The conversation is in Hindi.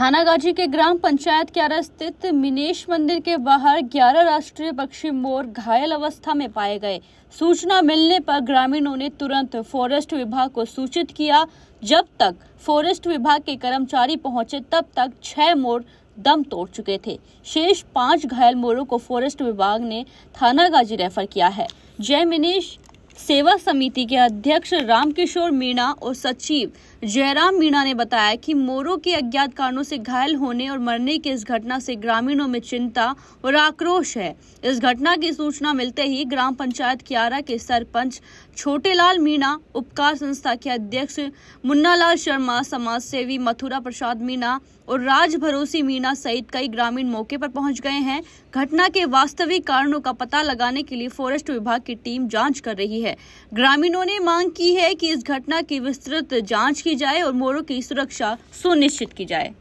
थानागाजी के ग्राम पंचायत क्यारा स्थित मिनेश मंदिर के बाहर 11 राष्ट्रीय पक्षी मोर घायल अवस्था में पाए गए सूचना मिलने पर ग्रामीणों ने तुरंत फॉरेस्ट विभाग को सूचित किया जब तक फॉरेस्ट विभाग के कर्मचारी पहुंचे तब तक छह मोर दम तोड़ चुके थे शेष पांच घायल मोरों को फॉरेस्ट विभाग ने थानागाजी रेफर किया है जय मिनेश सेवा समिति के अध्यक्ष रामकिशोर मीणा और सचिव जयराम मीणा ने बताया कि मोरों के अज्ञात कारणों से घायल होने और मरने की इस घटना से ग्रामीणों में चिंता और आक्रोश है इस घटना की सूचना मिलते ही ग्राम पंचायत कियारा के सरपंच छोटेलाल मीणा उपकार संस्था के अध्यक्ष मुन्नालाल शर्मा समाज सेवी मथुरा प्रसाद मीणा और राज भरोसी मीणा सहित कई ग्रामीण मौके पर पहुंच गए हैं घटना के वास्तविक कारणों का पता लगाने के लिए फॉरेस्ट विभाग की टीम जांच कर रही है है ग्रामीणों ने मांग की है कि इस घटना की विस्तृत जांच की जाए और मोरों की सुरक्षा सुनिश्चित की जाए